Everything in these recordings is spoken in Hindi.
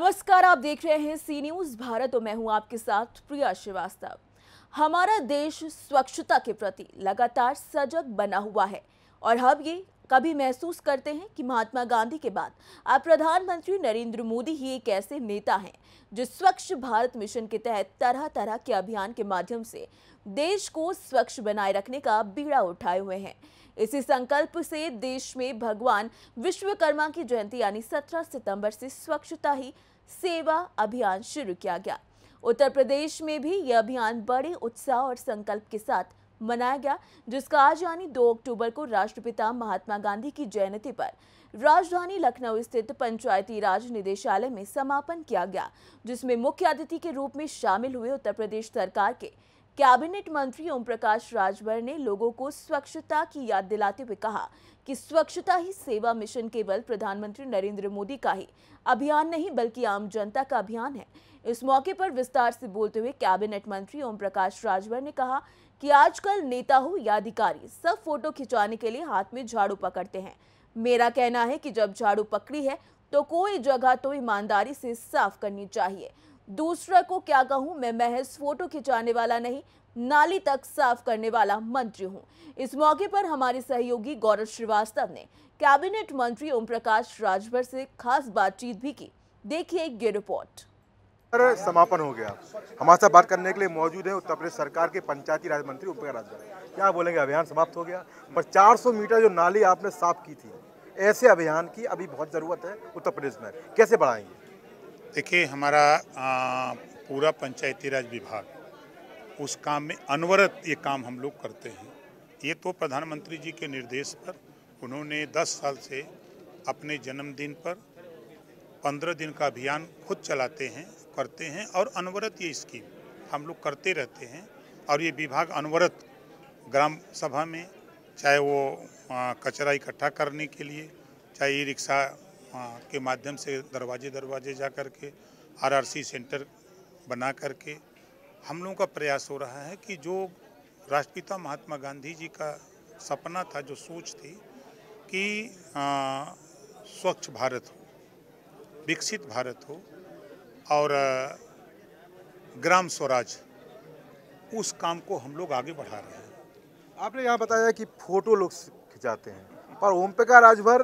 नमस्कार आप देख रहे हैं सी न्यूज भारत और मैं हूं आपके साथ प्रिया श्रीवास्तव हमारा देश स्वच्छता के प्रति लगातार सजग बना हुआ है और हम ये कभी महसूस करते हैं कि महात्मा गांधी के बाद अब प्रधानमंत्री नरेंद्र मोदी ही एक ऐसे नेता हैं जो स्वच्छ भारत मिशन के तहत तरह तरह के अभियान के माध्यम से देश को स्वच्छ बनाए रखने का बीड़ा उठाए हुए हैं इसी संकल्प से देश में भगवान विश्वकर्मा की जयंती यानी 17 सितंबर से स्वच्छता ही सेवा अभियान शुरू किया गया उत्तर प्रदेश में भी यह अभियान बड़े उत्साह और संकल्प के साथ मनाया गया जिसका आज यानी 2 अक्टूबर को राष्ट्रपिता महात्मा गांधी की जयंती पर राजधानी लखनऊ स्थित पंचायती राज निदेशालय में समापन किया गया जिसमें मुख्य अतिथि के रूप में शामिल हुए उत्तर प्रदेश सरकार के कैबिनेट मंत्री ओम प्रकाश राजभर ने लोगों को स्वच्छता की याद दिलाते हुए कहा कि स्वच्छता ही सेवा मिशन केवल प्रधानमंत्री नरेंद्र मोदी का ही अभियान नहीं बल्कि आम जनता का अभियान है इस मौके पर विस्तार से बोलते हुए कैबिनेट मंत्री ओम प्रकाश राजभर ने कहा कि आजकल नेता हो या अधिकारी सब फोटो खिंचवाने के लिए हाथ में झाड़ू पकड़ते हैं मेरा कहना है कि जब झाड़ू पकड़ी है तो कोई जगह तो ईमानदारी से साफ करनी चाहिए दूसरा को क्या कहूँ मैं महज फोटो खिंचाने वाला नहीं नाली तक साफ करने वाला मंत्री हूँ इस मौके पर हमारे सहयोगी गौरव श्रीवास्तव ने कैबिनेट मंत्री ओम प्रकाश राजभर से खास बातचीत भी की देखिए ये रिपोर्ट पर समापन हो गया हमारे साथ बात करने के लिए मौजूद है उत्तर प्रदेश सरकार के पंचायती राज मंत्री उपेन्द्र राजभर क्या बोलेंगे अभियान समाप्त हो गया पर 400 मीटर जो नाली आपने साफ की थी ऐसे अभियान की अभी बहुत ज़रूरत है उत्तर प्रदेश में कैसे बढ़ाएंगे देखिए हमारा आ, पूरा पंचायती राज विभाग उस काम में अनवरत ये काम हम लोग करते हैं ये तो प्रधानमंत्री जी के निर्देश पर उन्होंने दस साल से अपने जन्मदिन पर पंद्रह दिन का अभियान खुद चलाते हैं करते हैं और अनवरत ये स्कीम हम लोग करते रहते हैं और ये विभाग अनवरत ग्राम सभा में चाहे वो कचरा इकट्ठा करने के लिए चाहे ई रिक्शा के माध्यम से दरवाजे दरवाजे जा कर के सी सेंटर बना करके हम लोगों का प्रयास हो रहा है कि जो राष्ट्रपिता महात्मा गांधी जी का सपना था जो सोच थी कि स्वच्छ भारत हो विकसित भारत हो और ग्राम स्वराज उस काम को हम लोग आगे बढ़ा रहे हैं आपने यहाँ बताया कि फोटो लोग खिंचाते हैं पर ओमपिका राजभर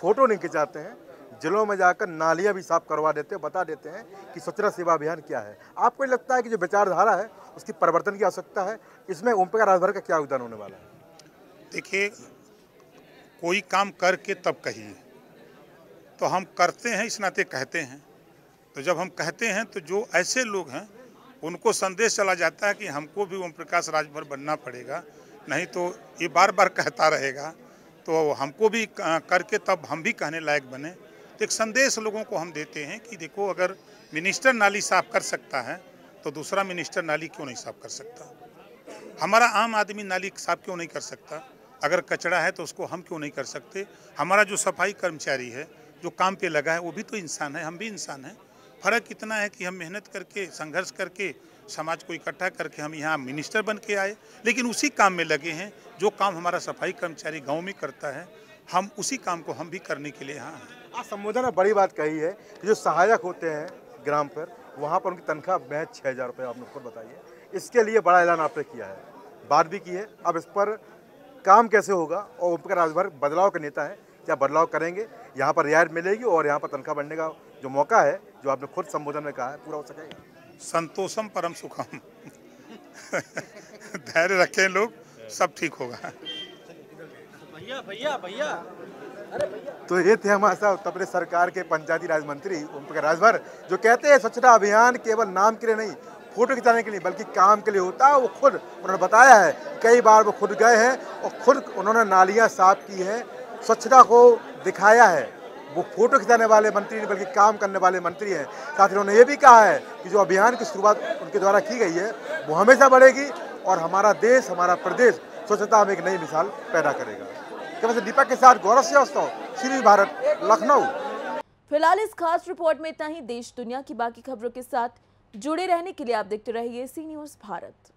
फोटो नहीं खिंचाते हैं जिलों में जाकर नालियाँ भी साफ करवा देते हैं बता देते हैं कि स्वच्छता सेवा अभियान क्या है आपको लगता है कि जो विचारधारा है उसकी परिवर्तन की आवश्यकता है इसमें ओमपिका राजभर का क्या योगदान होने वाला है देखिए कोई काम करके तब कहिए तो हम करते हैं इस नाते कहते हैं तो जब हम कहते हैं तो जो ऐसे लोग हैं उनको संदेश चला जाता है कि हमको भी ओम प्रकाश राजभर बनना पड़ेगा नहीं तो ये बार बार कहता रहेगा तो हमको भी करके तब हम भी कहने लायक बने तो एक संदेश लोगों को हम देते हैं कि देखो अगर मिनिस्टर नाली साफ कर सकता है तो दूसरा मिनिस्टर नाली क्यों नहीं साफ कर सकता हमारा आम आदमी नाली साफ क्यों नहीं कर सकता अगर कचरा है तो उसको हम क्यों नहीं कर सकते हमारा जो सफाई कर्मचारी है जो काम पे लगा है वो भी तो इंसान है हम भी इंसान हैं फ़र्क इतना है कि हम मेहनत करके संघर्ष करके समाज को इकट्ठा करके हम यहाँ मिनिस्टर बन के आए लेकिन उसी काम में लगे हैं जो काम हमारा सफाई कर्मचारी गाँव में करता है हम उसी काम को हम भी करने के लिए यहाँ आज संबोधन में बड़ी बात कही है कि जो सहायक होते हैं ग्राम पर वहाँ पर उनकी तनख्वाह महज छः हज़ार रुपये आपने खुद बताइए इसके लिए बड़ा ऐलान आपने किया है बात भी की है अब इस पर काम कैसे होगा और उनका राजभर बदलाव का नेता है क्या बदलाव करेंगे यहाँ पर रियायत मिलेगी और यहाँ पर तनख्वाह बढ़ने का जो मौका है जो आपने खुद संबोधन में कहा है पूरा हो सकेगा संतोषम परम सुखम धैर्य रखें लोग सब ठीक होगा भैया भैया भैया तो ये थे हमारे साथ उत्तर प्रदेश सरकार के पंचायती राज मंत्री ओम प्रकाश राजभर जो कहते हैं स्वच्छता अभियान केवल नाम के लिए नहीं फोटो खिंचाने के लिए बल्कि काम के लिए होता है वो खुद उन्होंने बताया है कई बार वो खुद गए हैं और खुद उन्होंने नालियां साफ की हैं स्वच्छता को दिखाया है वो फोटो खिंचाने वाले मंत्री नहीं बल्कि काम करने वाले मंत्री हैं साथ ही उन्होंने ये भी कहा है कि जो अभियान की शुरुआत उनके द्वारा की गई है वो हमेशा बढ़ेगी और हमारा देश हमारा प्रदेश स्वच्छता में एक नई मिसाल पैदा करेगा कैसे दीपक के साथ गौरव श्रीवास्तव श्री भारत लखनऊ फिलहाल इस खास रिपोर्ट में इतना ही देश दुनिया की बाकी खबरों के साथ जुड़े रहने के लिए आप देखते रहिए सी न्यूज़ भारत